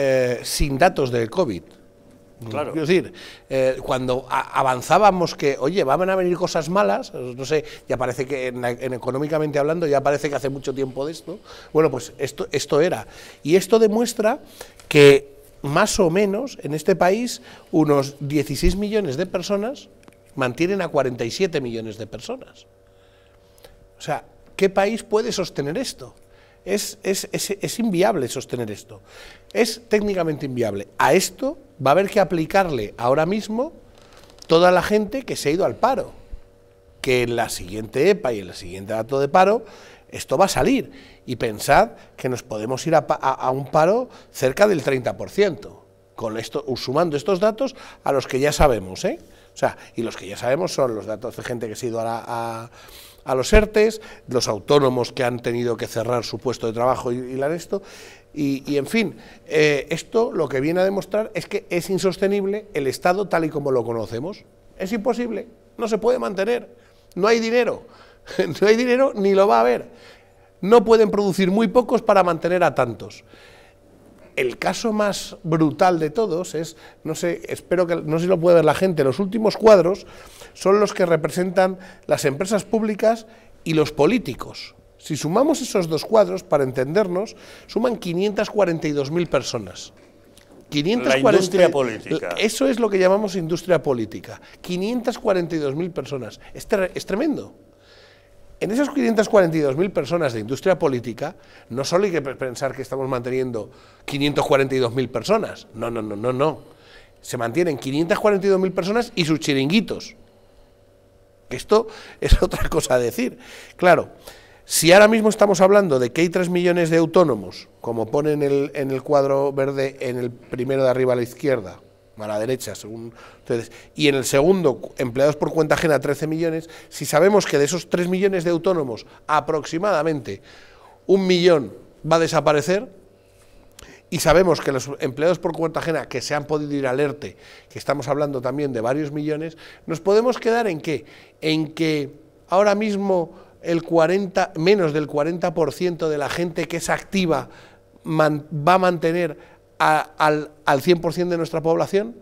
Eh, sin datos del COVID. Claro. Quiero decir, eh, cuando avanzábamos que, oye, van a venir cosas malas, no sé, ya parece que económicamente hablando, ya parece que hace mucho tiempo de esto, bueno, pues esto, esto era. Y esto demuestra que más o menos en este país unos 16 millones de personas mantienen a 47 millones de personas. O sea, ¿qué país puede sostener esto? es, es, inviable sostener esto. Es técnicamente inviable. A esto va a haber que aplicarle ahora mismo toda la gente que se ha ido al paro. Que en la siguiente EPA y en el siguiente dato de paro esto va a salir. Y pensad que nos podemos ir a, un paro cerca del 30%, con esto, sumando estos datos a los que ya sabemos. ¿eh? O sea, y los que ya sabemos son los datos de gente que se ha ido a, a, los ERTES, los autónomos que han tenido que cerrar su puesto de trabajo y, y la esto. Y, en fin, eh, esto lo que viene a demostrar es que es insostenible el Estado tal y como lo conocemos. Es imposible, no se puede mantener, no hay dinero, no hay dinero ni lo va a haber. No pueden producir muy pocos para mantener a tantos el caso más brutal de todos es, no sé, espero que, no se lo pueda ver la gente, los últimos cuadros son los que representan las empresas públicas y los políticos. Si sumamos esos dos cuadros, para entendernos, suman 542.000 personas. 540, la industria política. Eso es lo que llamamos industria política. 542.000 personas. es tremendo. En esas 542.000 personas de industria política, no solo hay que pensar que estamos manteniendo 542.000 personas, no, no, no, no, no. Se mantienen 542.000 personas y sus chiringuitos. Esto es otra cosa a decir. Claro, si ahora mismo estamos hablando de que hay 3 millones de autónomos, como pone en el cuadro verde en el primero de arriba a la izquierda, a la derecha, según ustedes, y en el segundo, empleados por cuenta ajena, 13 millones, si sabemos que de esos 3 millones de autónomos, aproximadamente un millón va a desaparecer, y sabemos que los empleados por cuenta ajena que se han podido ir al ERTE, que estamos hablando también de varios millones, nos podemos quedar en qué? En que ahora mismo el 40, menos del 40% de la gente que es activa va a mantener al, al 100% de nuestra población?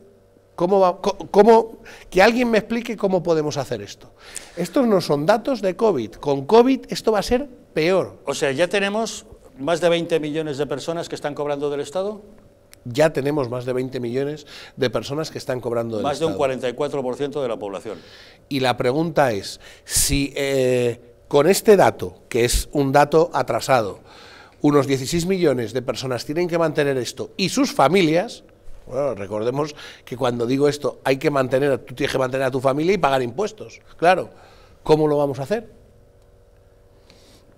¿Cómo, que alguien me explique cómo podemos hacer esto. Estos no son datos de COVID. Con COVID esto va a ser peor. O sea, ya tenemos más de 20 millones de personas que están cobrando del Estado. Ya tenemos más de 20 millones de personas que están cobrando del Estado. Más de un 44% de la población. Y la pregunta es, si eh, con este dato, que es un dato atrasado, unos 16 millones de personas tienen que mantener esto y sus familias, bueno, recordemos que cuando digo esto, hay que mantener, tú tienes que mantener a tu familia y pagar impuestos, claro. ¿Cómo lo vamos a hacer?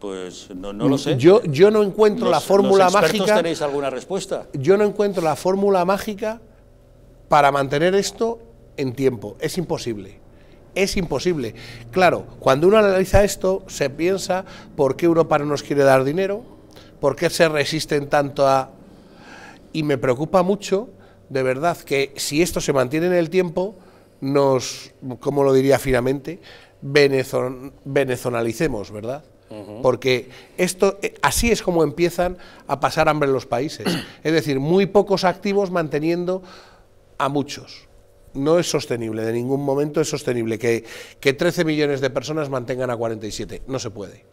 Pues no, lo sé. Yo, yo no encuentro la fórmula mágica. tenéis alguna respuesta? Yo no encuentro la fórmula mágica para mantener esto en tiempo. Es imposible. Es imposible. Claro, cuando uno analiza esto, se piensa por qué Europa no nos quiere dar dinero, ¿Por qué se resisten tanto a...? Y me preocupa mucho, de verdad, que si esto se mantiene en el tiempo, nos, como lo diría finamente, venezonalicemos, ¿verdad? Porque esto, eh, así es como empiezan a pasar hambre los países. Es decir, muy pocos activos manteniendo a muchos no es sostenible, de ningún momento es sostenible que, que 13 millones de personas mantengan a 47, no se puede.